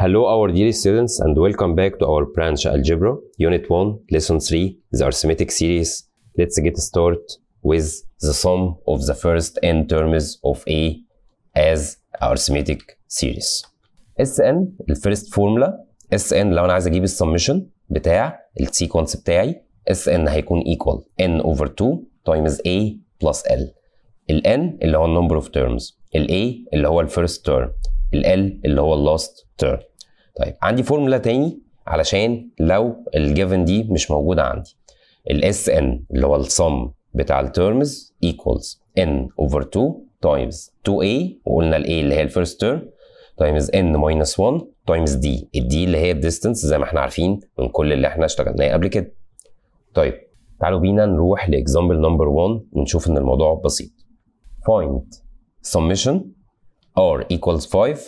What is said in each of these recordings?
Hello our dear students and welcome back to our branch algebra, unit 1, lesson 3, the arithmetic series. Let's get started with the sum of the first n terms of A as arithmetic series. Sn, the first formula. Sn لو أنا عايز أجيب السمشن بتاع السيكونس بتاعي Sn هيكون equal n over 2 times A plus L. ال n اللي هو number of terms. ال A اللي هو first term. ال L اللي هو last term. طيب عندي فورمولا تاني علشان لو الجيفن دي مش موجوده عندي الاس ان اللي هو الصم بتاع الترمز equals ان اوفر 2 تايمز 2a وقلنا الاي اللي هي الفيرست تيرم تايمز ان ماينس 1 تايمز دي الدي اللي هي الديستنس زي ما احنا عارفين من كل اللي احنا اشتغلناه قبل كده طيب تعالوا بينا نروح لاكزامبل نمبر 1 ونشوف ان الموضوع بسيط find summation r equals 5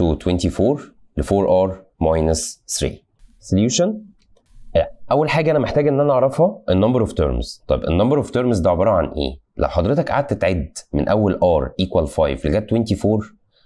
to 24 ل 4r minus 3 solution اول حاجه انا محتاج ان انا اعرفها النمبر اوف تيرمز طب النمبر اوف تيرمز ده عباره عن ايه لو حضرتك قعدت تعد من اول r equal 5 لغايه 24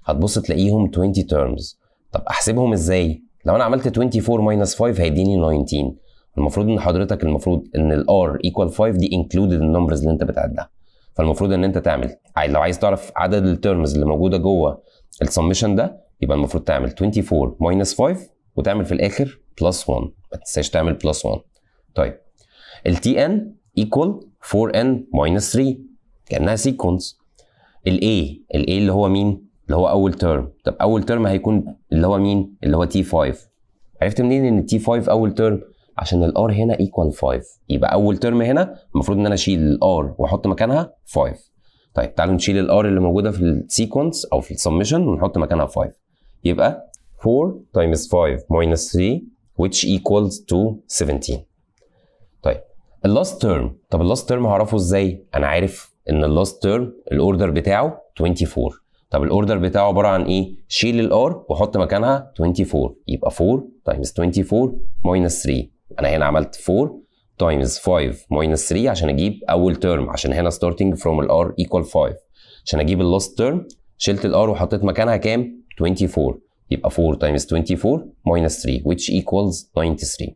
هتبص تلاقيهم 20 تيرمز طب احسبهم ازاي لو انا عملت 24 minus 5 هيديني 19 المفروض ان حضرتك المفروض ان R equal 5 دي included النمبرز اللي انت بتعدها فالمفروض ان انت تعمل لو عايز تعرف عدد التيرمز اللي موجوده جوه السمشن ده يبقى المفروض تعمل 24 ماينس 5 وتعمل في الاخر بلس 1 ما تنساش تعمل بلس 1 طيب ال tn ايكوال 4n ماينس 3 كانها سيكونس ال a ال a اللي هو مين؟ اللي هو اول ترم طب اول ترم هيكون اللي هو مين؟ اللي هو t5 عرفت منين ان t5 اول ترم؟ عشان r هنا ايكوال 5 يبقى اول ترم هنا المفروض ان انا اشيل r واحط مكانها 5 طيب تعالوا نشيل r اللي موجوده في السيكونس او في السمشن ونحط مكانها 5 يبقى 4 times 5 minus 3 which equals to 17 طيب اللاست تيرم طب اللاست تيرم هعرفه ازاي انا عارف ان اللاست تيرم الاوردر بتاعه 24 طب الاوردر بتاعه عباره عن ايه شيل الار واحط مكانها 24 يبقى 4 times 24 minus 3 انا هنا عملت 4 times 5 minus 3 عشان اجيب اول تيرم عشان هنا starting from الار equal 5 عشان اجيب اللاست تيرم شلت الار وحطيت مكانها كام 24 يبقى 4 تايمز 24 ماينس 3 which equals 93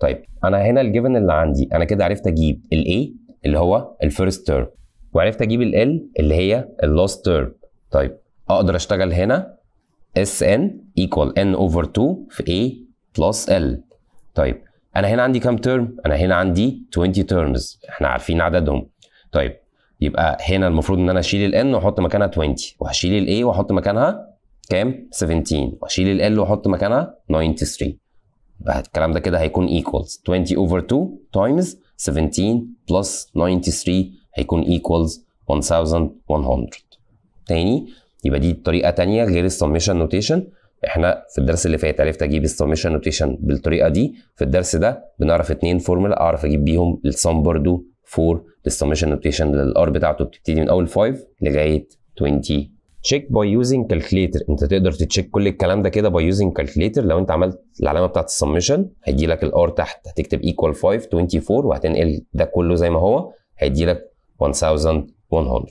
طيب انا هنا الجيفن اللي عندي انا كده عرفت اجيب الاي اللي هو الفيرست تيرم وعرفت اجيب ال اللي هي اللاست تيرم طيب اقدر اشتغل هنا اس ان ايكوال ان اوفر 2 في a بلس ال طيب انا هنا عندي كام تيرم انا هنا عندي 20 تيرمز احنا عارفين عددهم طيب يبقى هنا المفروض ان انا اشيل ال n واحط مكانها 20 وهشيل ال a واحط مكانها كام 17 واشيل ال ال واحط مكانها 93 بقى الكلام ده كده هيكون equals 20 over 2 times 17 plus 93 هيكون equals 1100 تاني يبقى دي طريقه تانية غير السميشن نوتيشن احنا في الدرس اللي فات عرفت اجيب السميشن نوتيشن بالطريقه دي في الدرس ده بنعرف اتنين فورمولا اعرف اجيب بيهم السم برضو فور السميشن نوتيشن للار بتاعته بتبتدي من اول 5 لغايه 20 تشيك باي يوزنج كالكليتر انت تقدر تتشيك كل الكلام ده كده باي يوزنج كالكليتر لو انت عملت العلامه بتاعت السمشن هيجي لك الار تحت هتكتب ايكوال 5 24 وهتنقل ده كله زي ما هو هيدي لك 1100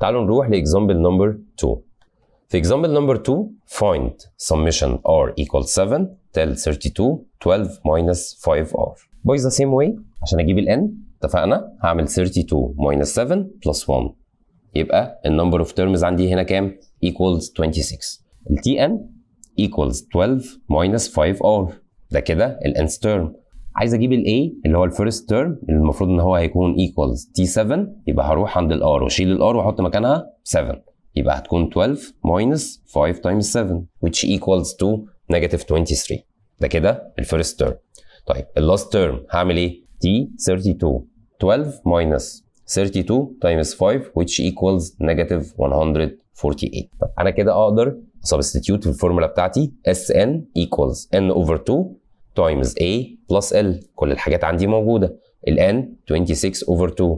تعالوا نروح لاكزامبل نمبر 2 في اكزامبل نمبر 2 find سمشن r ايكوال 7 تيل 32 12 minus 5r باي ذا سيم واي عشان اجيب الان n اتفقنا هعمل 32 minus 7 plus 1 يبقى النمبر اوف تيرمز عندي هنا كام؟ equals 26 ال Tn equals 12 minus 5r ده كده الانس تيرم عايز اجيب الاي اللي هو الفيرست تيرم المفروض ان هو هيكون equals t7 يبقى هروح عند الار واشيل الار واحط مكانها 7 يبقى هتكون 12 minus 5 times 7 which equals to negative 23 ده كده الفيرست تيرم طيب اللاست تيرم هعمل ايه؟ t32 12 minus 32 times 5 which equals negative 148 طب انا كده اقدر substitute الفورمولا بتاعتي Sn equals n over 2 times a plus l كل الحاجات عندي موجوده ال n 26 over 2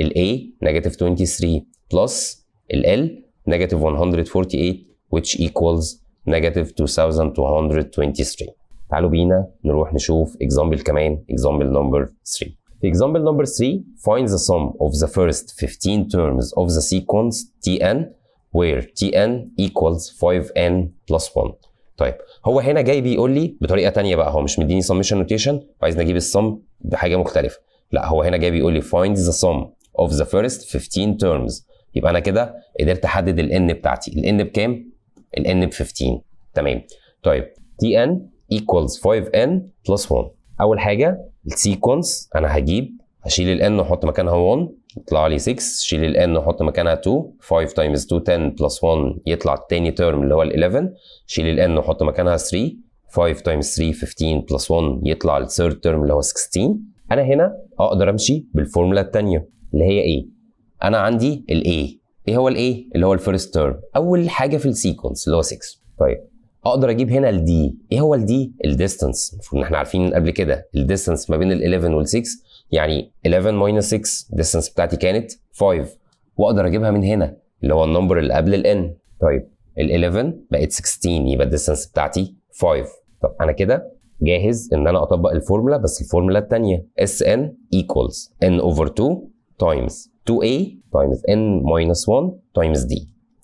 ال a negative 23 plus ال l negative 148 which equals negative 2223 تعالوا بينا نروح نشوف example كمان example number 3 في example number 3 find the sum of the first 15 terms of the sequence tn where tn equals 5n plus 1 طيب هو هنا جاي بيقول لي بطريقه ثانيه بقى هو مش مديني summation notation وعايزني اجيب السم بحاجه مختلفه لا هو هنا جاي بيقول لي find the sum of the first 15 terms يبقى انا كده قدرت احدد n بتاعتي n بكام n ب 15 تمام طيب tn equals 5n plus 1 اول حاجه السيكونس انا هجيب هشيل ال n واحط مكانها 1 يطلع لي 6 شيل ال n واحط مكانها 2 5 تايمز 2 10 بلس 1 يطلع الثاني تيرم اللي هو ال 11 شيل ال n واحط مكانها 3 5 تايمز 3 15 بلس 1 يطلع الثيرد تيرم اللي هو 16 انا هنا اقدر امشي بالفورمولا الثانيه اللي هي ايه انا عندي a ايه هو ال a؟ اللي هو الفيرست تيرم اول حاجه في السيكونس اللي هو 6 طيب اقدر اجيب هنا الدي ايه هو الدي الديستانس المفروض ان احنا عارفين قبل كده الديستانس ما بين ال11 وال6 يعني 11 ماينس 6 الديستانس بتاعتي كانت 5 واقدر اجيبها من هنا اللي هو النمبر اللي قبل الان طيب ال11 بقت 16 يبقى الديستانس بتاعتي 5 طب انا كده جاهز ان انا اطبق الفورمولا بس الفورمولا الثانيه اس ان ايكوالز ان اوفر 2 تايمز 2a تايمز n minus 1 تايمز d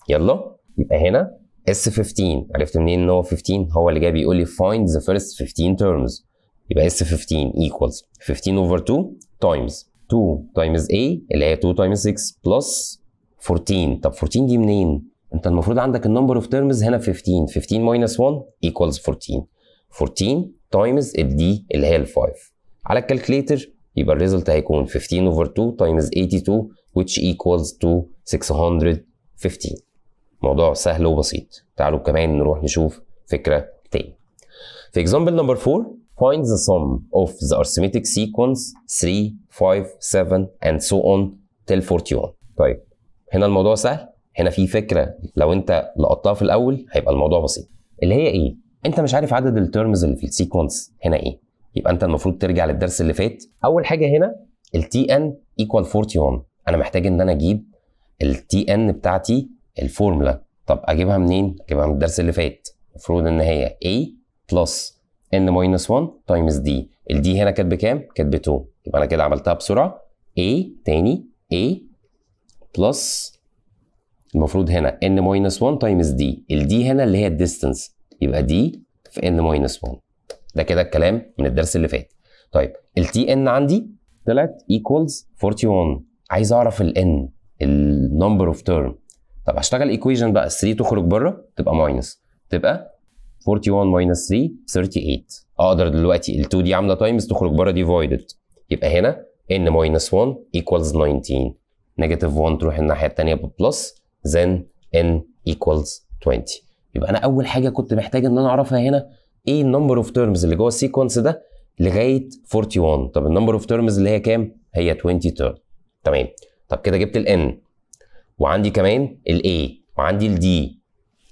يلا يبقى هنا اس 15 عرفت منين ان هو 15 هو اللي جاي بيقول لي find the first 15 terms يبقى اس 15 equals 15 over 2 times 2 times a اللي هي 2 times 6 plus 14 طب 14 دي منين؟ انت المفروض عندك النمبر اوف تيرمز هنا 15 15 minus 1 equals 14 14 times الدي اللي هي ال 5 على الكالكليتر يبقى الريزلت هيكون 15 over 2 times 82 which equals to 615 موضوع سهل وبسيط تعالوا كمان نروح نشوف فكرة تاني في example number 4 find the sum of the arithmetic sequence 3 5 7 and so on till 41 طيب هنا الموضوع سهل هنا في فكرة لو انت لقطتها في الاول هيبقى الموضوع بسيط اللي هي ايه انت مش عارف عدد الترمز اللي في السيكونس هنا ايه يبقى انت المفروض ترجع للدرس اللي فات اول حاجة هنا ال tn equal 41 انا محتاج ان انا اجيب ال tn بتاعتي الفورمولا طب اجيبها منين؟ اجيبها من الدرس اللي فات المفروض ان هي A بلس N ماينس 1 تايمز D الدي هنا كانت بكام؟ كانت ب 2 يبقى انا كده عملتها بسرعه A تاني A بلس المفروض هنا N ماينس 1 تايمز D الدي هنا اللي هي الديستنس يبقى دي في N ماينس 1 ده كده الكلام من الدرس اللي فات طيب التي ان عندي طلعت ايكوالز 41 عايز اعرف ال N النمبر اوف تيرم طب اشتغل ايكويجن بقى 3 تخرج بره تبقى ماينس تبقى 41 ماينس 3 38 اقدر دلوقتي ال2 دي عامله تايمز تخرج بره ديفايدد يبقى هنا n ماينس 1 ايكوالز 19 نيجاتيف 1 تروح الناحيه الثانيه ببلس زين n ايكوالز 20 يبقى انا اول حاجه كنت محتاج ان انا اعرفها هنا ايه النمبر اوف تيرمز اللي جوه السيكونس ده لغايه 41 طب النمبر اوف تيرمز اللي هي كام؟ هي 20 تيرم تمام طب كده جبت ال n وعندي كمان A وعندي D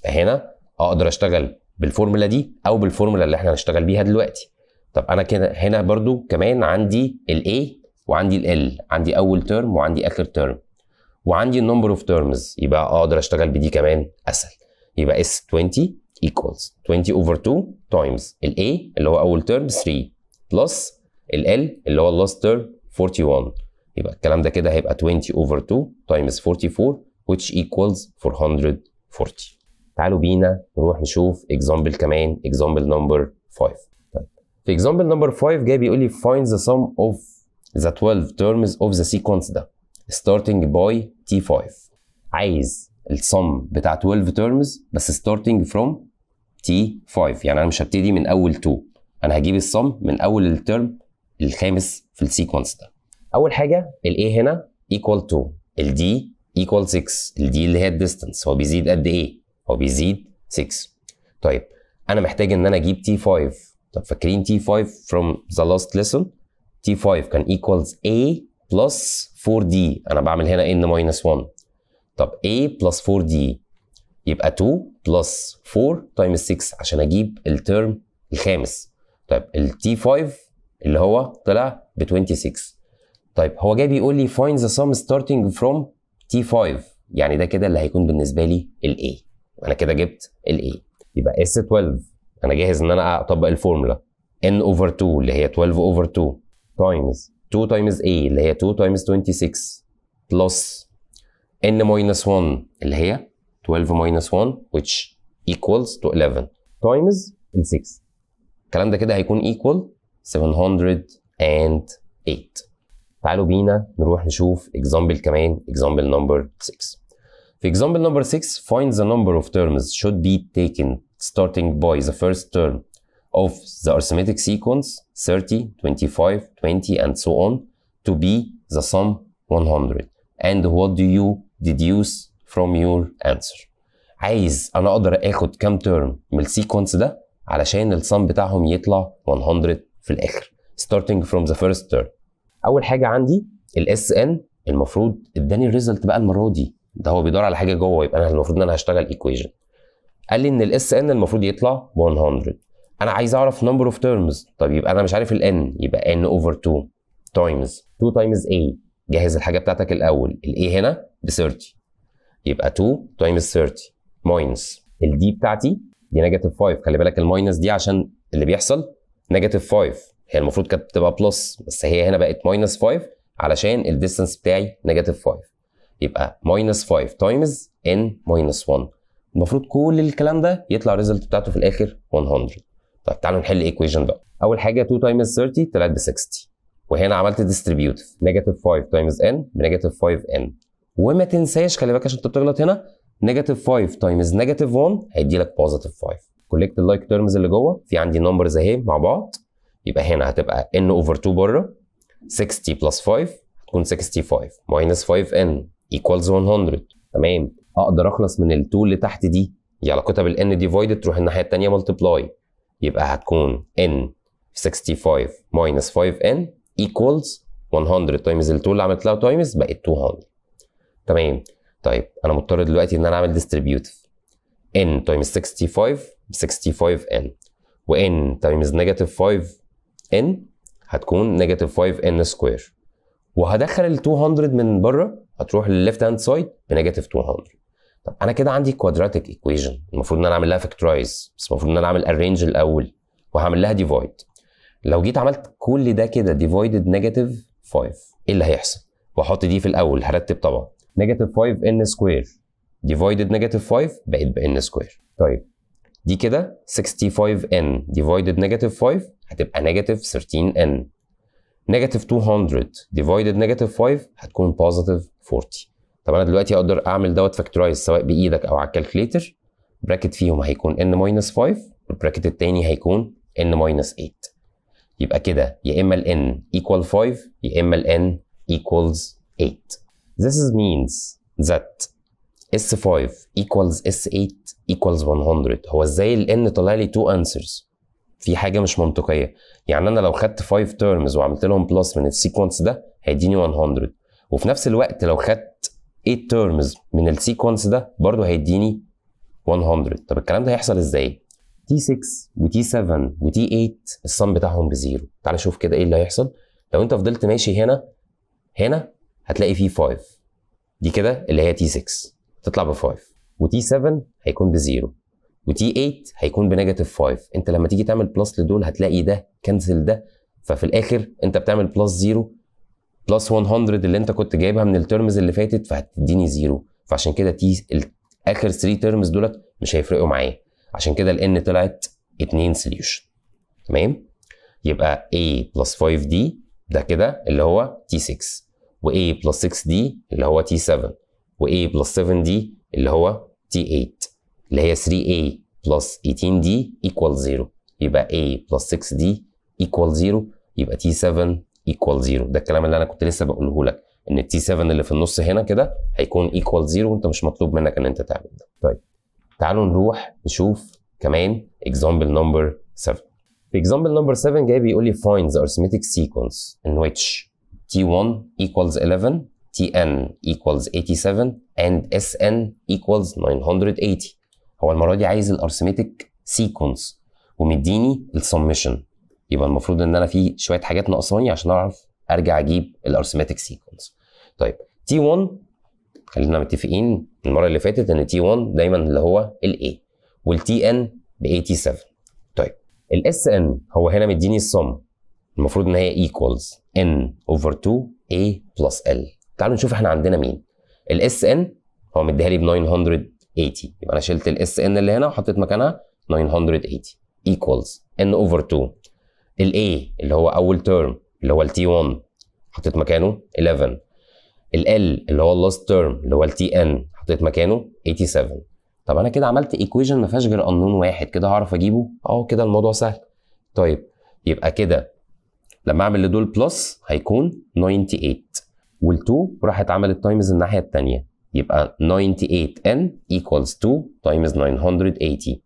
هنا اقدر اشتغل بالفورمولا دي او بالفورمولا اللي احنا هنشتغل بيها دلوقتي طب انا كده هنا برضو كمان عندي A وعندي ال عندي اول ترم وعندي اخر ترم وعندي النمبر اوف تيرمز يبقى اقدر اشتغل بدي كمان اسهل يبقى s 20 equals 20 over 2 times ال A اللي هو اول ترم 3 plus ال L اللي هو اللاست ترم 41 يبقى الكلام ده كده هيبقى 20 over 2 times 44 which equals 440 تعالوا بينا نروح نشوف example كمان example number 5 طيب في example number 5 جاي بيقول لي find the sum of the 12 terms of the sequence ده starting by T5 عايز السم بتاع 12 terms بس starting from T5 يعني انا مش هبتدي من اول 2 انا هجيب السم من اول الترم الخامس في السيكونس ده اول حاجه ال A هنا equal to الدي D ايكوال 6 دي اللي هي الديستنس هو بيزيد قد ايه؟ هو بيزيد 6 طيب انا محتاج ان انا اجيب تي 5 طب فاكرين تي 5 from the last lesson تي 5 كان equals a plus 4d انا بعمل هنا n minus 1 طب a plus 4d يبقى 2 plus 4 times 6 عشان اجيب الترم الخامس طيب التي 5 اللي هو طلع ب 26 طيب هو جاي بيقول لي find the sum starting from تي 5 يعني ده كده اللي هيكون بالنسبه لي الاي انا كده جبت الاي يبقى اس 12 انا جاهز ان انا اطبق الفورمولا ان اوفر 2 اللي هي 12 اوفر 2 تايمز 2 تايمز اي اللي هي 2 تايمز 26 بلس ان ماينس 1 اللي هي 12 ماينس 1 which equals to 11 تايمز ال 6 الكلام ده كده هيكون equal 708 تعالوا بينا نروح نشوف example كمان example number 6 في example number 6 find the number of terms should be taken starting by the first term of the arithmetic sequence 30, 25, 20 and so on to be the sum 100 and what do you deduce from your answer عايز انا اقدر اخد كام تيرم من السيكونس ده علشان السم بتاعهم يطلع 100 في الاخر starting from the first term اول حاجه عندي الاس ان المفروض اداني الريزلت بقى المره دي ده هو بيدور على حاجه جوه يبقى انا المفروض ان انا هشتغل ايكويجن قال لي ان الاس ان المفروض يطلع 100 انا عايز اعرف نمبر اوف تيرمز طب يبقى انا مش عارف الان يبقى ان اوفر 2 تايمز 2 تايمز a جهز الحاجه بتاعتك الاول الاي هنا ب 30 يبقى 2 تايمز 30 ماينس الدي بتاعتي دي نيجاتيف 5 خلي بالك الماينس دي عشان اللي بيحصل نيجاتيف 5 هي المفروض كانت تبقى بلس بس هي هنا بقت ماينس 5 علشان الديستنس بتاعي نيجاتيف 5 يبقى ماينس 5 تايمز ان ماينس 1 المفروض كل الكلام ده يطلع الريزلت بتاعته في الاخر 100 طيب تعالوا نحل الايكويشن بقى اول حاجه 2 تايمز 30 طلعت ب 60 وهنا عملت ديستريبيوتيف نيجاتيف 5 تايمز ان بنيجاتيف 5 ان وما تنساش خلي بالك عشان انت بتغلط هنا نيجاتيف 5 تايمز نيجاتيف 1 هيدي لك بوزيتيف 5 كولكت اللايك تيرمز اللي جوه في عندي نمبرز اهي مع بعض يبقى هنا هتبقى n اوفر 2 بره 60 بلس 5 هتكون 65 ماينس 5n ايكوالز 100 تمام اقدر اخلص من ال2 اللي تحت دي دي علاقتها بالn divided تروح الناحيه الثانيه ملتبلاي يبقى هتكون n 65 ماينس 5n ايكوالز 100 تايمز ال2 اللي عملت لها تايمز بقت 200 تمام طيب انا مضطر دلوقتي ان انا اعمل ديستريبيوتيف n تايمز 65 ب 65n n تايمز نيجاتيف 5 ان هتكون نيجاتيف 5 ان سكوير وهدخل ال 200 من بره هتروح للليفت هاند سايد بنيجاتيف 200 طب انا كده عندي كوادراتيك ايكويشن المفروض ان انا اعمل لها فاكتورايز بس المفروض ان انا اعمل ارينج الاول وهعمل لها ديفايد لو جيت عملت كل ده كده ديفايدد نيجاتيف 5 ايه اللي هيحصل؟ واحط دي في الاول هرتب طبعا نيجاتيف 5 ان سكوير ديفايدد نيجاتيف 5 بقت بان سكوير طيب دي كده 65 ان ديفايدد نيجاتيف 5 هتبقى نيجاتيف 13n نيجاتيف 200 ديفايدد نيجاتيف 5 هتكون بوزيتيف 40 طب انا دلوقتي اقدر اعمل دوت فاكتورايز سواء بايدك او على الكالكليتر براكت فيهم هيكون n ماينس 5 والبراكت التاني هيكون n ماينس 8 يبقى كده يا اما ال n equal 5 يا اما ال n equals 8 This is means that S5 equals S8 equals 100 هو ازاي ال n طلع لي 2 answers في حاجه مش منطقيه يعني انا لو خدت 5 تيرمز وعملت لهم بلس من السيكونس ده هيديني 100 وفي نفس الوقت لو خدت 8 تيرمز من السيكونس ده برضه هيديني 100 طب الكلام ده هيحصل ازاي تي 6 وتي 7 وتي 8 الصم بتاعهم بزيرو تعال شوف كده ايه اللي هيحصل لو انت فضلت ماشي هنا هنا هتلاقي فيه 5 دي كده اللي هي تي 6 تطلع ب 5 وتي 7 هيكون بزيرو وتي 8 هيكون بنيجاتيف 5 انت لما تيجي تعمل بلس لدول هتلاقي ده كنسل ده ففي الاخر انت بتعمل بلس 0 بلس 100 اللي انت كنت جايبها من الترمز اللي فاتت فهتديني 0 فعشان كده تي اخر 3 ترمز دولت مش هيفرقوا معايا عشان كده الان طلعت 2 سوليوشن تمام يبقى A بلس 5D ده كده اللي هو T6 و A بلس 6D اللي هو T7 و A بلس 7D اللي هو T8 اللي هي 3a plus 18d equal 0 يبقى a plus 6d equal 0 يبقى t7 equal 0 ده الكلام اللي انا كنت لسه بقوله لك ان t 7 اللي في النص هنا كده هيكون equal 0 وانت مش مطلوب منك ان انت تعمل ده طيب تعالوا نروح نشوف كمان example number 7 في example number 7 جاي بيقول لي find the arithmetic sequence in which t1 equals 11 tn equals 87 and sn equals 980 هو المره دي عايز الارثمتيك سيكونس ومديني السمشن يبقى المفروض ان انا في شويه حاجات ناقصاني عشان اعرف ارجع اجيب الارثمتيك سيكونس طيب تي 1 خلينا متفقين المره اللي فاتت ان تي 1 دايما اللي هو الاي والتي ان ب 87 طيب الاس ان هو هنا مديني السم المفروض ان هي ايكوالز ان اوفر 2 a بلس ال تعالوا نشوف احنا عندنا مين الاس ان هو مديها لي ب 900 980 يبقى انا شلت الاس ان اللي هنا وحطيت مكانها 980 equals n over 2 الاي اللي هو اول تيرم اللي هو التي 1 حطيت مكانه 11 ال اللي هو اللاست تيرم اللي هو التي ان حطيت مكانه 87 طب انا كده عملت equation ما فيهاش غير انون واحد كده هعرف اجيبه اه كده الموضوع سهل طيب يبقى كده لما اعمل لدول بلس هيكون 98 وال2 راحت عملت تايمز الناحيه الثانيه يبقى 98n equals to times 980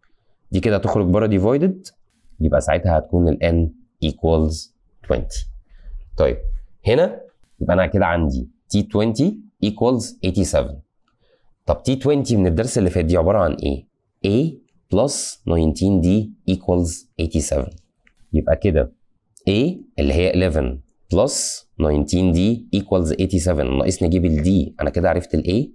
دي كده هتخرج بره divided يبقى ساعتها هتكون ال n equals 20 طيب هنا يبقى انا كده عندي t20 equals 87 طب t20 من الدرس اللي فات دي عباره عن ايه؟ a plus 19d equals 87 يبقى كده a اللي هي 11 بلس 19 دي ايكوالز 87 ناقصني اجيب ال انا كده عرفت ال A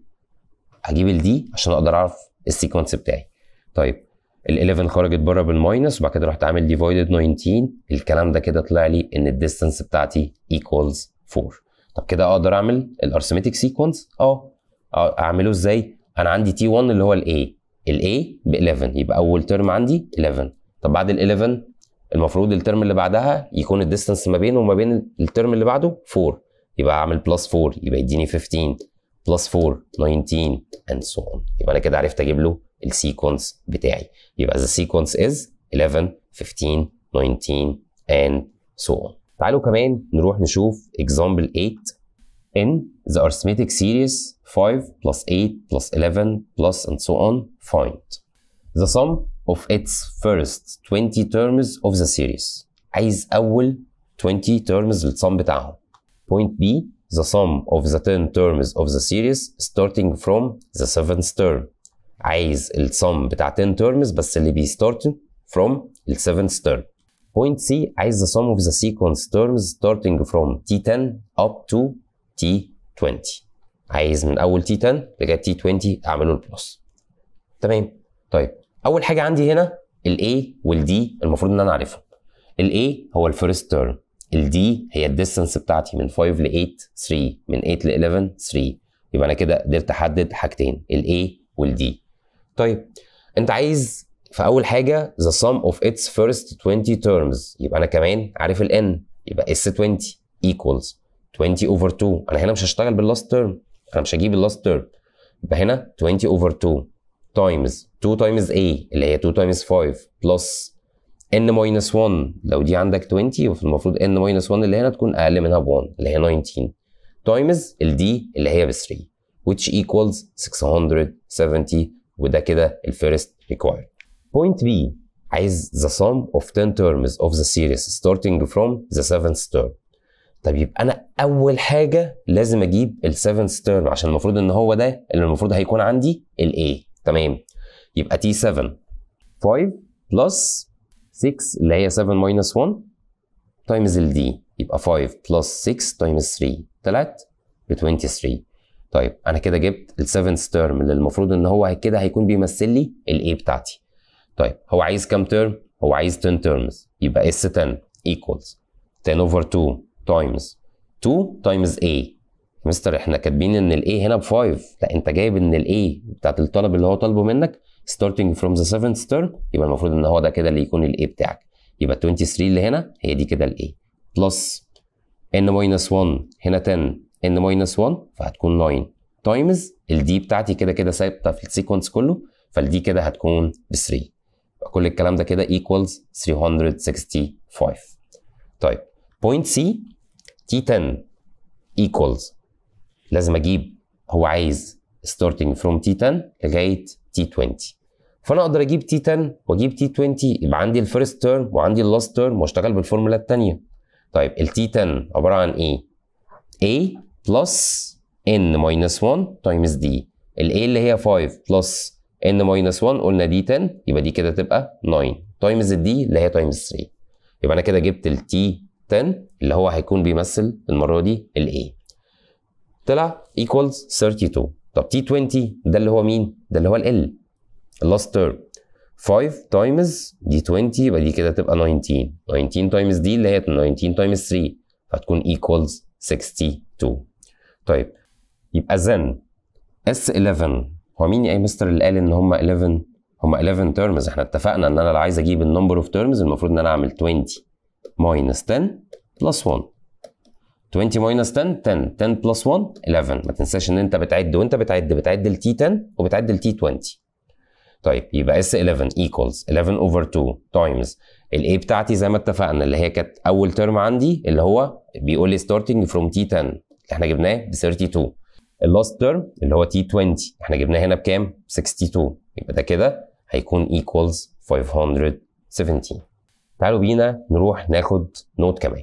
هجيب ال دي عشان اقدر اعرف السيكونس بتاعي طيب ال 11 خرجت بره بالماينس وبعد كده رحت عامل ديفايدد 19 الكلام ده كده طلع لي ان الديستنس بتاعتي ايكوالز 4 طب كده اقدر اعمل الارثمتيك سيكونس اه اعمله ازاي انا عندي تي 1 اللي هو ال الاي ال ب 11 يبقى اول ترم عندي 11 طب بعد ال 11 المفروض الترم اللي بعدها يكون الديستنس ما بينه وما بين الترم اللي بعده 4 يبقى اعمل بلس 4 يبقى يديني 15 بلس 4 19 اند سو اون يبقى انا كده عرفت اجيب له السيكونس بتاعي يبقى ذا سيكونس از 11 15 19 اند سو اون تعالوا كمان نروح نشوف اكزامبل 8 in the arithmetic series 5 بلس 8 بلس 11 بلس اند سو اون find the sum of its first 20 terms of the series عايز أول 20 terms للصم بتاعهم point B the sum of the 10 terms of the series starting from the 7th term عايز السم بتاع 10 terms بس اللي بيستارت from the 7th term point C عايز the sum of the sequence terms starting from T10 up to T20 عايز من اول T10 لغايه T20 اعمله البلس تمام طيب اول حاجه عندي هنا الاي والدي المفروض ان انا عارفهم الاي هو الفيرست تيرم الدي هي الديستنس بتاعتي من 5 ل 8 3 من 8 ل 11 3 يبقى انا كده قدرت احدد حاجتين الاي والدي طيب انت عايز في اول حاجه the sum of its first 20 terms يبقى انا كمان عارف ال n يبقى s 20 equals 20 over 2 انا هنا مش هشتغل باللاست تيرم انا مش هجيب اللاست تيرم يبقى هنا 20 over 2 تايمز 2 تايمز A اللي هي 2 تايمز 5 بلس n ماينس 1 لو دي عندك 20 فالمفروض n ماينس 1 اللي هنا تكون اقل منها ب 1 اللي هي 19 تايمز ال d اللي هي ب 3 which equals 670 وده كده الفيرست required. بوينت b عايز the sum of 10 terms of the series starting from the seventh term طب يبقى انا اول حاجه لازم اجيب ال seventh term عشان المفروض ان هو ده اللي المفروض هيكون عندي ال A تمام يبقى تي 7 5 بلس 6 اللي هي 7 ماينس 1 تايمز الدي يبقى 5 بلس 6 تايمز 3 طلعت ب 23 طيب انا كده جبت السفنث تيرم اللي المفروض ان هو كده هيكون بيمثل لي الاي بتاعتي طيب هو عايز كام تيرم هو عايز 10 تيرمز يبقى اس 10 ايكوالز 10 over 2 تايمز 2 تايمز a مستر احنا كاتبين ان الاي هنا ب 5 لا انت جايب ان الاي بتاعت الطلب اللي هو طالبه منك starting from the 7th term يبقى المفروض ان هو ده كده اللي يكون الاي بتاعك يبقى 23 اللي هنا هي دي كده الاي بلس ان ماينس 1 هنا 10 ان ماينس 1 فهتكون 9 تايمز الدي بتاعتي كده كده ثابته في السيكونس كله فالدي كده هتكون ب 3 كل الكلام ده كده equals 365 طيب point C T10 equals لازم اجيب هو عايز starting from T10 لغايه T20 فانا اقدر اجيب T10 واجيب T20 يبقى عندي الفيرست تيرم وعندي اللاست تيرم واشتغل بالفورمولا الثانيه طيب ال T10 عباره عن ايه؟ A plus N minus 1 times D ال A اللي هي 5 plus N minus 1 قلنا دي 10 يبقى دي كده تبقى 9 تايمز D اللي هي تايمز 3 يبقى انا كده جبت ال T10 اللي هو هيكون بيمثل المره دي ال A طلع equals 32 طب T20 ده اللي هو مين؟ ده اللي هو ال L last term 5 times دي 20 يبقى دي كده تبقى 19 19 times دي اللي هي 19 times 3 هتكون equals 62 طيب يبقى then S11 هو مين يا مستر اللي قال ان هم 11 هم 11 terms احنا اتفقنا ان انا لو عايز اجيب النمبر اوف terms المفروض ان انا اعمل 20 minus 10 plus 1 20 ماينس 10 10 10 بلس 1 11 ما تنساش ان انت بتعد وانت بتعد بتعد ال T 10 وبتعد ال T 20 طيب يبقى اس 11 ايكوالز 11 اوفر 2 تايمز الاي بتاعتي زي ما اتفقنا اللي هي كانت اول ترم عندي اللي هو بيقول لي ستارتنج فروم تي 10 اللي احنا جبناه ب 32 اللاست ترم اللي هو تي 20 احنا جبناه هنا بكام 62 يبقى ده كده هيكون ايكوالز 517 تعالوا بينا نروح ناخد نوت كمان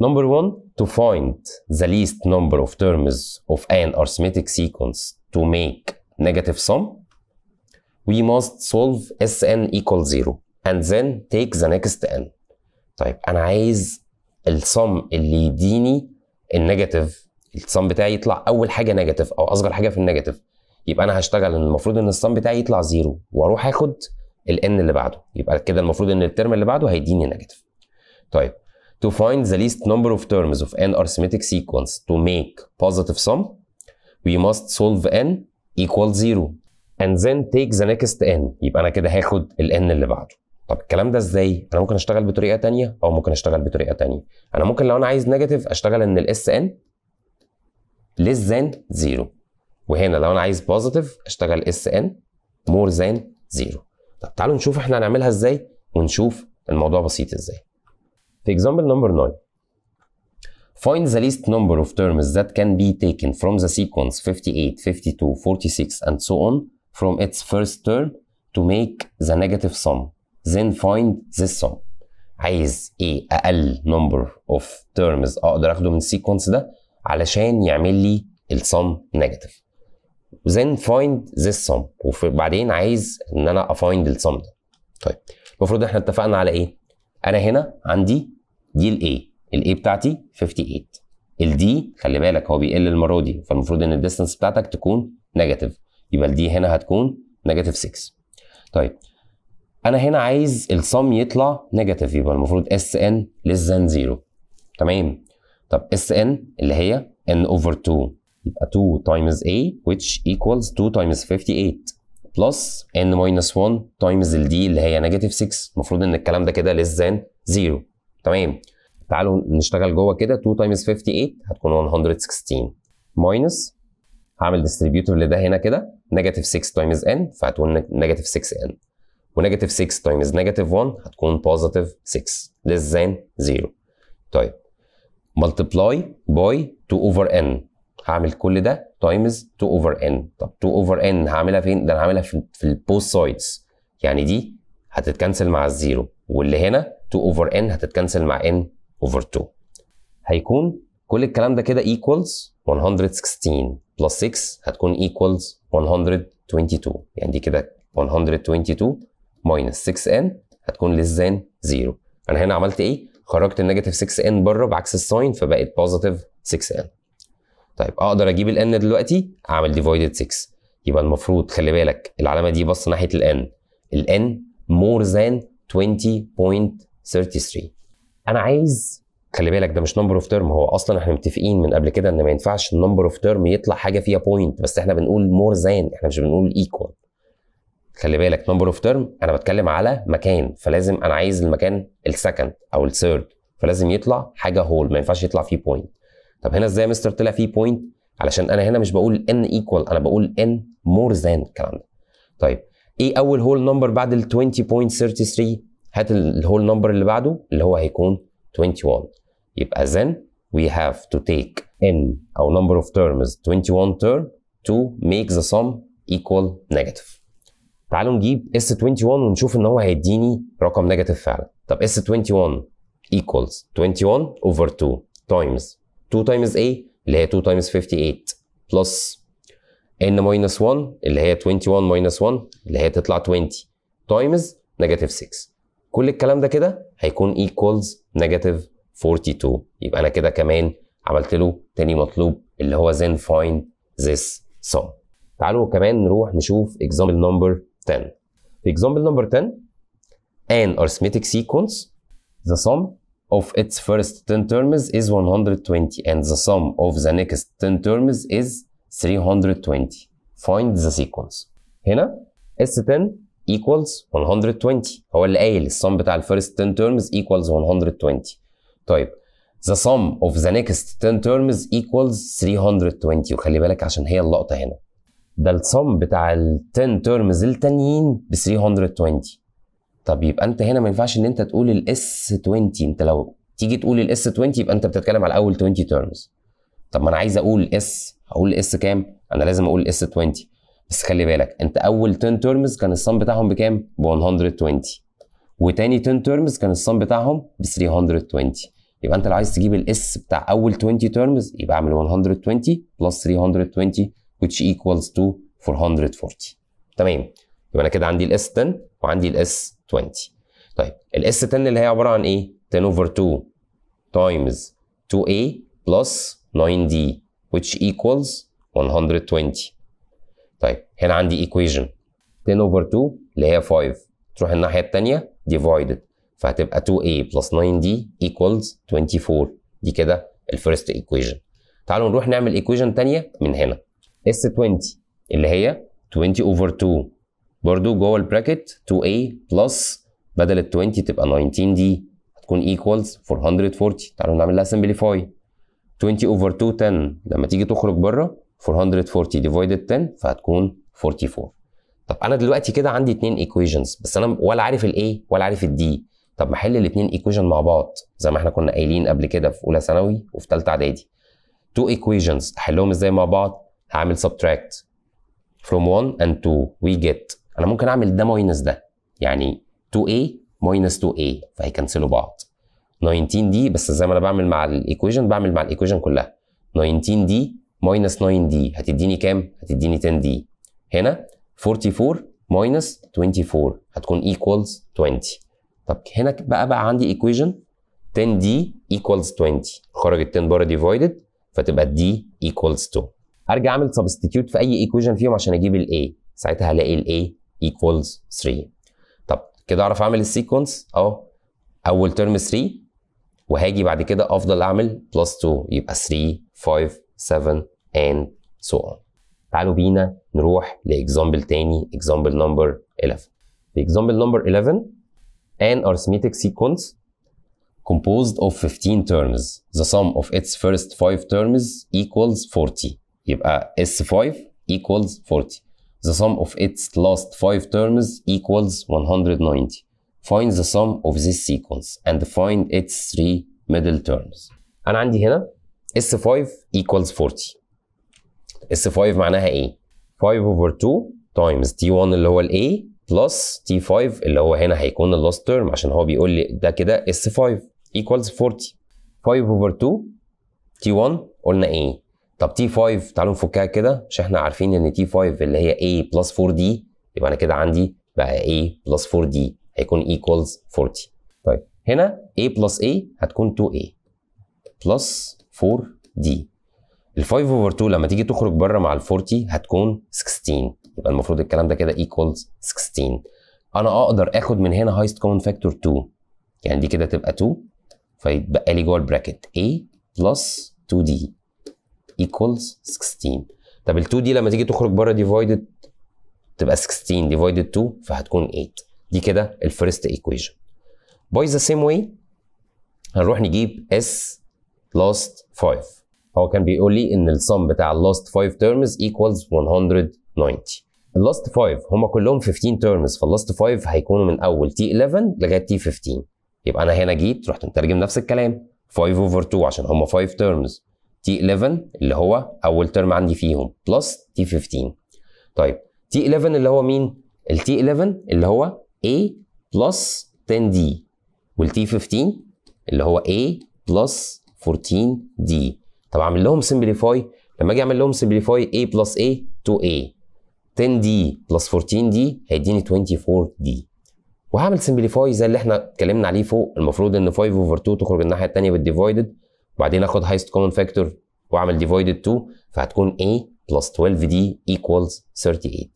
Number one, to find the least number of terms of an arithmetic sequence to make negative sum, we must solve Sn equals zero and then take the next n. طيب أنا عايز السم اللي يديني النيجاتيف السم بتاعي يطلع أول حاجة نيجاتيف أو أصغر حاجة في النيجاتيف يبقى أنا هشتغل إن المفروض إن السم بتاعي يطلع زيرو وأروح آخد n اللي بعده يبقى كده المفروض إن الترم اللي بعده هيديني نيجاتيف. طيب to find the least number of terms of n arithmetic sequence to make positive sum, we must solve n equal 0 and then take the next n يبقى انا كده هاخد ال n اللي بعده طب الكلام ده ازاي؟ انا ممكن اشتغل بطريقه تانية او ممكن اشتغل بطريقه تانية انا ممكن لو انا عايز نيجاتيف اشتغل ان ال n less than 0 وهنا لو انا عايز بوزيتيف اشتغل n more than zero. طب تعالوا نشوف احنا هنعملها ازاي ونشوف الموضوع بسيط ازاي في example number 9 Find the least number of terms that can be taken from the sequence 58, 52, 46 and so on from its first term to make the negative sum. Then find this sum. عايز ايه اقل number of terms اقدر اخده من السيكونس ده علشان يعمل لي السم نيجاتيف then find this sum وبعدين عايز ان انا افايند السم ده طيب المفروض احنا اتفقنا على ايه انا هنا عندي دي الاي الاي بتاعتي 58 الدي خلي بالك هو بيقل المره دي فالمفروض ان الديستنس بتاعتك تكون نيجاتيف يبقى الدي هنا هتكون نيجاتيف 6 طيب انا هنا عايز الصم يطلع نيجاتيف يبقى المفروض اس ان ليس ذان 0 تمام طب اس ان اللي هي ان اوفر 2 يبقى 2 تايمز a which equals 2 times 58 plus n minus 1 times ال d اللي هي نيجاتيف 6 المفروض ان الكلام ده كده less than 0 تمام تعالوا نشتغل جوه كده 2 تايمز 58 هتكون 116 ماينس هعمل ديستريبيوتيف لده هنا كده نيجاتيف 6 تايمز ان فهتكون نيجاتيف 6 ان ونيجاتيف 6 تايمز نيجاتيف 1 هتكون بوزيتيف 6 ليس ذان 0 طيب ملتبلاي باي 2 اوفر ان هعمل كل ده تايمز 2 اوفر ان طب 2 اوفر ان هعملها فين ده انا هعملها في, في البوست سايدز يعني دي هتتكنسل مع الزيرو واللي هنا 2 اوفر n هتتكنسل مع n اوفر 2 هيكون كل الكلام ده كده equals 116 بلس 6 هتكون equals 122 يعني دي كده 122 minus 6n هتكون less than 0 انا هنا عملت ايه خرجت النيجاتيف 6n بره بعكس الساين فبقت بوزيتيف 6n طيب اقدر اجيب الان دلوقتي اعمل ديفايدد 6 يبقى المفروض خلي بالك العلامه دي بص ناحيه الان الان مور ذان 20.0 33 انا عايز خلي بالك ده مش نمبر اوف تيرم هو اصلا احنا متفقين من قبل كده ان ما ينفعش النمبر اوف تيرم يطلع حاجه فيها بوينت بس احنا بنقول مور ذان احنا مش بنقول ايكوال خلي بالك نمبر اوف تيرم انا بتكلم على مكان فلازم انا عايز المكان السكند او الثيرد فلازم يطلع حاجه هول ما ينفعش يطلع فيه بوينت طب هنا ازاي مستر طلع فيه بوينت علشان انا هنا مش بقول ان ايكوال انا بقول ان مور ذان الكلام ده طيب ايه اول هول نمبر بعد ال 20.33 هات الهول نمبر اللي بعده اللي هو هيكون 21 يبقى then we have to take n او number of terms 21 term to make the sum equal negative تعالوا نجيب S21 ونشوف ان هو هيديني رقم نيجاتيف فعلا طب S21 equals 21 over 2 times 2 times A اللي هي 2 times 58 plus N minus 1 اللي هي 21 minus 1 اللي هي تطلع 20 times negative 6 كل الكلام ده كده هيكون equals negative 42 يبقى انا كده كمان عملت له تاني مطلوب اللي هو then find this sum تعالوا كمان نروح نشوف example number 10 في example number 10 an arithmetic sequence the sum of its first 10 terms is 120 and the sum of the next 10 terms is 320 find the sequence هنا S10 equals 120 هو اللي قايل السم بتاع الفيرست 10 تيرمز equals 120 طيب the sum of the next 10 terms equals 320 وخلي بالك عشان هي اللقطه هنا ده السم بتاع ال 10 terms التانيين ب 320 طب يبقى انت هنا ما ينفعش ان انت تقول الاس 20 انت لو تيجي تقول الاس 20 يبقى انت بتتكلم على اول 20 terms طب ما انا عايز اقول اس هقول اس كام انا لازم اقول اس 20 بس خلي بالك انت اول 10 تيرمز كان الصم بتاعهم بكام؟ ب 120 وتاني 10 تيرمز كان الصم بتاعهم ب 320 يبقى انت لو عايز تجيب الاس بتاع اول 20 تيرمز يبقى اعمل 120 بلس 320 which equals to 440 تمام يبقى انا كده عندي الاس 10 وعندي الاس 20 طيب الاس 10 اللي هي عباره عن ايه 10 over 2 times 2a plus 9d which equals 120 طيب هنا عندي ايكويجن 10 اوفر 2 اللي هي 5 تروح الناحيه الثانيه ديفايدد فهتبقى 2a plus 9d equals 24 دي كده الفيرست ايكويجن تعالوا نروح نعمل ايكويجن ثانيه من هنا s20 اللي هي 20 اوفر 2 برضو جوه البراكت 2a plus بدل ال 20 تبقى 19d هتكون equals 440 تعالوا نعمل لها simplify 20 اوفر 2 10 لما تيجي تخرج بره 440 ديفايدد 10 فهتكون 44 طب انا دلوقتي كده عندي اتنين ايكويشنز بس انا ولا عارف الاي ولا عارف الدي طب ما احل الاتنين ايكويشن مع بعض زي ما احنا كنا قايلين قبل كده في اولى ثانوي وفي ثالثه اعدادي تو ايكويشنز احلهم ازاي مع بعض هعمل سبتراكت from 1 and 2 we get انا ممكن اعمل ده ماينس ده يعني 2a ماينس 2a فهيكنسلوا بعض 19 دي بس زي ما انا بعمل مع الايكويشن بعمل مع الايكويشن كلها 19 دي ماينس 9 دي هتديني كام؟ هتديني 10 دي هنا 44 ماينس 24 هتكون equals 20 طب هنا بقى بقى عندي equation 10 دي equals 20 خرج ال 10 بره divided فتبقى الدي equals 2 ارجع اعمل substitute في اي equation فيهم عشان اجيب ال A ساعتها هلاقي ال A equals 3 طب كده اعرف اعمل السيكونس اهو اول ترم 3 وهاجي بعد كده افضل اعمل بلس 2 يبقى 3 5 7 and so on تعالوا بينا نروح لاكزامبل تاني اكزامبل نمبر 11 The اكزامبل نمبر 11 an arithmetic sequence composed of 15 terms the sum of its first 5 terms equals 40 يبقى S5 equals 40 the sum of its last 5 terms equals 190 find the sum of this sequence and find its three middle terms انا عندي هنا S5 equals 40 S5 معناها ايه 5 over 2 times T1 اللي هو ال A plus T5 اللي هو هنا هيكون اللاست تيرم عشان هو بيقول لي ده كده S5 equals 40 5 over 2 T1 قلنا ايه طب T5 تعالوا نفكها كده مش احنا عارفين ان T5 اللي هي A plus 4D يبقى انا كده عندي بقى A plus 4D هيكون equals 40 طيب هنا A plus A هتكون 2A plus 4 d ال 5 over 2 لما تيجي تخرج بره مع ال 40 هتكون 16 يبقى المفروض الكلام ده كده equals 16 انا اقدر اخد من هنا highest كومن فاكتور 2 يعني دي كده تبقى 2 فيتبقى لي جوه البراكت A بلس 2D equals 16 طب ال 2D لما تيجي تخرج بره divided تبقى 16 divided 2 فهتكون 8 دي كده الفيرست ايكويشن باي ذا سيم واي هنروح نجيب S last 5 هو كان بيقول لي ان السم بتاع اللاست 5 تيرمز ايكوالز 190 اللاست 5 هم كلهم 15 تيرمز فاللاست 5 هيكونوا من اول T11 لغايه T15 يبقى انا هنا جيت رحت مترجم نفس الكلام 5 over 2 عشان هم 5 تيرمز T11 اللي هو اول ترم عندي فيهم بلس T15 طيب T11 اللي هو مين ال T11 اللي هو A plus 10D وال T15 اللي هو A plus 14 دي طب اعمل لهم سمبليفاي لما اجي اعمل لهم سمبليفاي a بلس a 2 a 10d بلس 14d هيديني 24d وهعمل سمبليفاي زي اللي احنا اتكلمنا عليه فوق المفروض ان 5 اوفر 2 تخرج الناحيه الثانيه بالديفايدد وبعدين اخد هايست كومن فاكتور واعمل ديفايدد 2 فهتكون a بلس 12d equals 38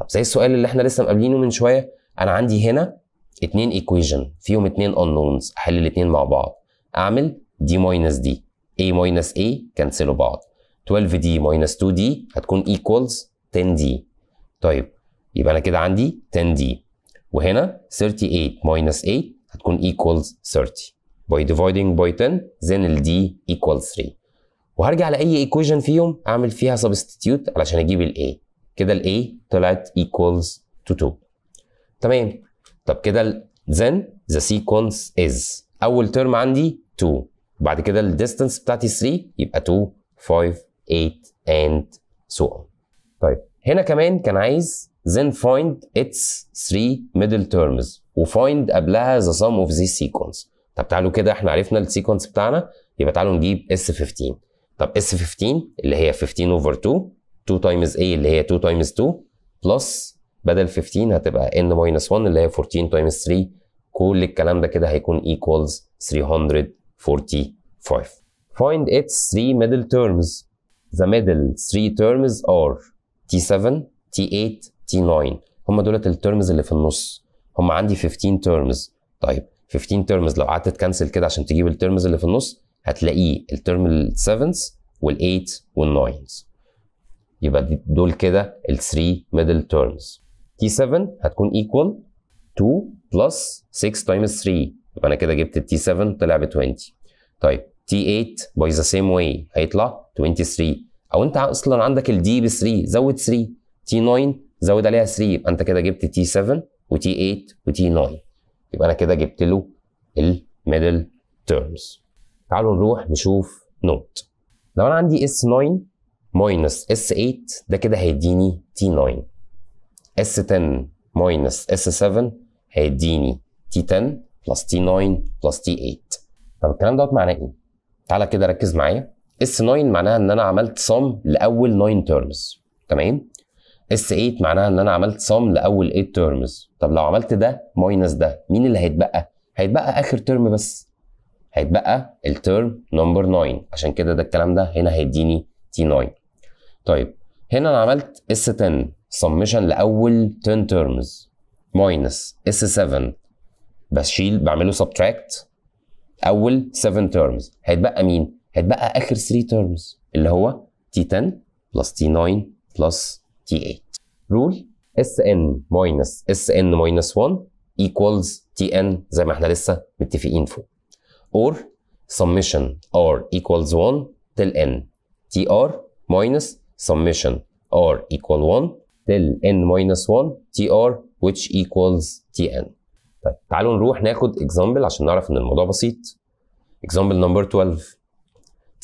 طب زي السؤال اللي احنا لسه مقابلينه من شويه انا عندي هنا اتنين ايكويجن فيهم اتنين unknowns احل الاتنين مع بعض اعمل دي ماينس دي A ماينس A كنسلوا بعض 12D ماينس 2D هتكون equals 10D طيب يبقى انا كده عندي 10D وهنا 38 ماينس 8 هتكون equals 30 by dividing by 10 then ال D equals 3 وهرجع لاي equation فيهم اعمل فيها substitute علشان اجيب ال A كده ال A طلعت equals to 2 تمام طب كده then the sequence is اول ترم عندي 2 وبعد كده الديستنس بتاعتي 3 يبقى 2 5 8 and so on طيب هنا كمان كان عايز then find its 3 middle terms وفايند قبلها the sum of these sequence طب تعالوا كده احنا عرفنا السيكونس بتاعنا يبقى تعالوا نجيب S15 طب S15 اللي هي 15 over 2 2 times A اللي هي 2 times 2 plus بدل 15 هتبقى N minus 1 اللي هي 14 times 3 كل الكلام ده كده هيكون equals 300 45. Find its three middle terms. The middle three terms are T7, T8, T9. هم دولت الترمز اللي في النص. هم عندي 15 terms. طيب 15 terms لو قعدت تكنسل كده عشان تجيب الترمز اللي في النص هتلاقيه الترم وال 8 وال 9. يبقى دول كده ال 3 middle terms T7 هتكون equal 2 plus 6 times 3 يبقى انا كده جبت تي 7 طلع ب 20 طيب تي 8 باي ذا سيم واي هيطلع 23 او انت اصلا عندك الدي ب 3 زود 3 تي 9 زود عليها 3 يبقى انت كده جبت تي 7 وتي 8 وتي 9 يبقى انا كده جبت له الميدل تيرمز تعالوا نروح نشوف نوت لو انا عندي اس 9 ماينس اس 8 ده كده هيديني تي 9 اس 10 ماينس اس 7 هيديني تي 10 بلس تي 9 بلس تي 8 طب الكلام دوت معناه ايه؟ تعالى كده ركز معايا اس 9 معناها ان انا عملت صم لاول 9 تيرمز تمام؟ اس 8 معناها ان انا عملت صم لاول 8 تيرمز طب لو عملت ده ماينس ده مين اللي هيتبقى؟ هيتبقى اخر ترم بس هيتبقى الترم نمبر 9 عشان كده ده الكلام ده هنا هيديني تي 9 طيب هنا انا عملت اس 10 سمشن لاول 10 تيرمز ماينس اس 7 بشيل بعمله سبتراكت اول 7 تيرمز هيتبقى مين؟ هيتبقى اخر 3 تيرمز اللي هو T10 بلس T9 بلس T8 رول SN minus SN minus 1 equals Tn زي ما احنا لسه متفقين فوق or summation r equals 1 till n tr minus summation r equal 1 till n minus 1 tr which equals tn طيب تعالوا نروح ناخد اكزامبل عشان نعرف ان الموضوع بسيط example number 12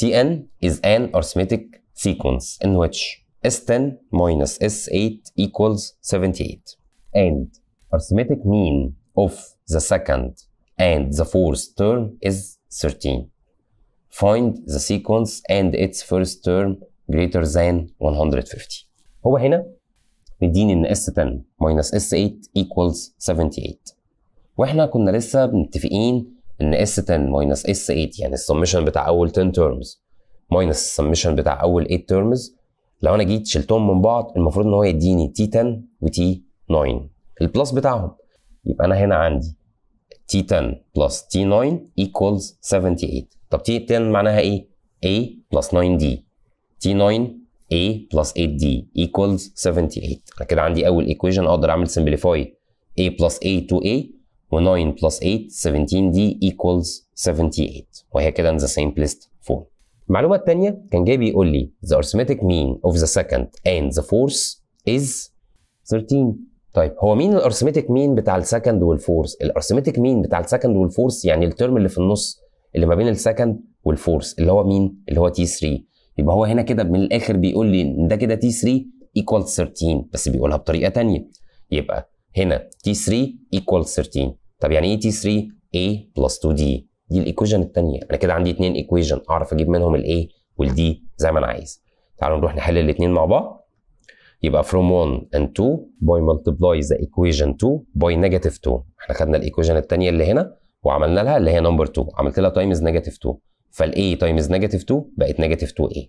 tn is an arithmetic sequence in which s10 minus s8 equals 78 and arithmetic mean of the second and the fourth term is 13 find the sequence and its first term greater than 150 هو هنا مدين ان s10 minus s8 equals 78 واحنا كنا لسه متفقين ان اس 10 ماينس اس 8 يعني السمشن بتاع اول 10 تيرمز ماينس السمشن بتاع اول 8 تيرمز لو انا جيت شلتهم من بعض المفروض ان هو يديني تي 10 وتي 9 البلس بتاعهم يبقى انا هنا عندي تي 10 بلس تي 9 equals 78 طب تي 10 معناها ايه a plus 9d تي 9 a plus 8d equals 78 انا كده عندي اول ايكويشن اقدر اعمل سمبليفاي a plus a to a و9 plus 8 17 دي equals 78 وهي كده in the simplest form. المعلومة الثانية كان جاي بيقول لي the arithmetic mean of the second and the fourth is 13 طيب هو مين الارثمتيك مين بتاع السكند والفورس؟ الارثمتيك مين بتاع السكند والفورس يعني الترم اللي في النص اللي ما بين السكند والفورس اللي هو مين؟ اللي هو تي 3 يبقى هو هنا كده من الاخر بيقول لي ان ده كده تي 3 ايكوال 13 بس بيقولها بطريقه ثانيه يبقى هنا T3 equal 13 طب يعني ايه T3 A plus 2D دي الايكويشن الثانيه انا كده عندي اتنين ايكويشن اعرف اجيب منهم والـ D زي ما انا عايز تعالوا نروح نحل الاثنين مع بعض يبقى from 1 and 2 by multiply the equation 2 by negative 2 احنا خدنا الايكويشن الثانيه اللي هنا وعملنا لها اللي هي نمبر 2 عملت لها تايمز نيجاتيف 2 فالاي تايمز نيجاتيف 2 بقت نيجاتيف 2 a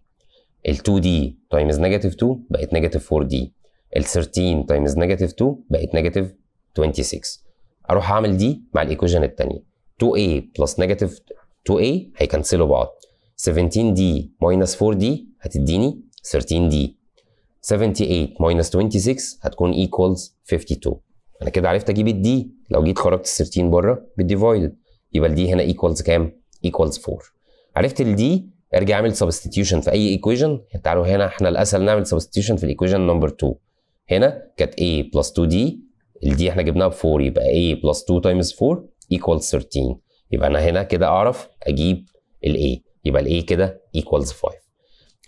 ال 2 دي تايمز نيجاتيف 2 بقت نيجاتيف 4 دي ال 13 تايمز نيجاتيف 2 بقت نيجاتيف 26 اروح اعمل دي مع الايكويشن الثانيه 2a بلس نيجاتيف 2a هيكنسلوا بعض 17d ماينس 4d هتديني 13d 78 ماينس 26 هتكون ايكوالز 52 انا كده عرفت اجيب الدي لو جيت خرجت ال 13 بره بالديفايد يبقى الدي هنا ايكوالز كام؟ ايكوالز 4 عرفت الدي ارجع اعمل سبستيوشن في اي ايكويشن تعالوا هنا احنا الاسهل نعمل سبستيوشن في الايكويشن نمبر 2 هنا كانت a بلس 2 دي الدي احنا جبناها ب 4 يبقى a بلس 2 تايمز 4 equals 13 يبقى انا هنا كده اعرف اجيب ال a يبقى ال a كده equals 5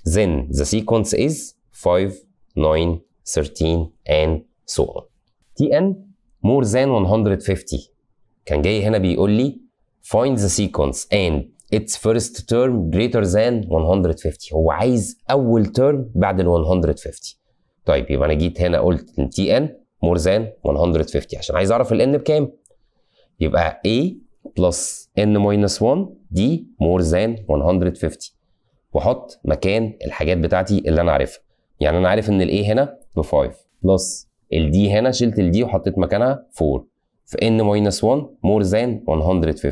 then the sequence is 5 9 13 and so on tn more than 150 كان جاي هنا بيقول لي find the sequence and its first term greater than 150 هو عايز اول term بعد ال 150 طيب يبقى انا جيت هنا قلت ان تي ان مور ذان 150 عشان عايز اعرف الان بكام يبقى اي بلس ان ماينس 1 دي مور ذان 150 واحط مكان الحاجات بتاعتي اللي انا عارفها يعني انا عارف ان الاي هنا ب 5 بلس الدي هنا شلت الدي وحطيت مكانها 4 في ان ماينس 1 مور ذان 150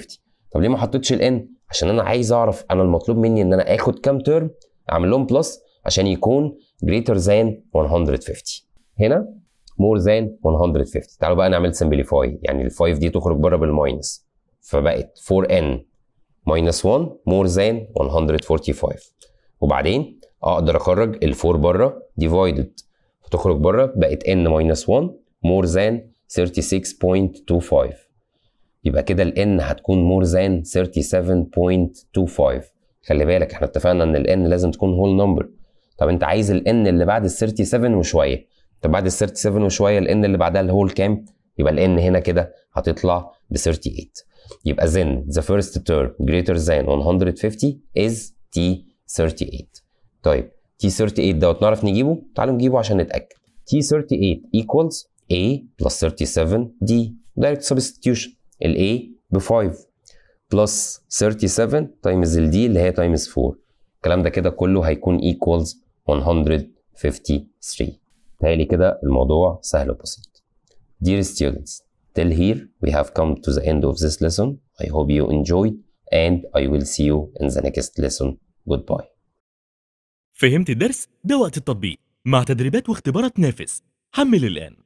طب ليه ما حطيتش ال ان؟ عشان انا عايز اعرف انا المطلوب مني ان انا اخد كام ترم اعمل لهم بلس عشان يكون greater than 150 هنا more than 150 تعالوا بقى نعمل simplify يعني ال 5 دي تخرج بره بالماينس فبقت 4n minus 1 more than 145 وبعدين اقدر اخرج ال 4 بره divided فتخرج بره بقت n minus 1 more than 36.25 يبقى كده ال n هتكون more than 37.25 خلي بالك احنا اتفقنا ان ال n لازم تكون whole number طب انت عايز الان اللي بعد ال 37 وشويه طب بعد ال 37 وشويه الان اللي بعدها اللي هو الكام يبقى الان هنا كده هتطلع ب 38 يبقى then the first term greater than 150 is T38 طيب T38 دوت نعرف نجيبه تعالوا نجيبه عشان نتأكد T38 equals A plus 37D direct substitution ال A ب 5 plus 37 times ال D اللي هي times 4 الكلام ده كده كله هيكون equals 153 تالي كده الموضوع سهل وبسيط Dear students till here we have come to the end of this lesson I hope you enjoyed and I will see you in the next lesson goodbye فهمت الدرس؟ ده وقت التطبيق مع تدريبات واختبارات نافس حمل الآن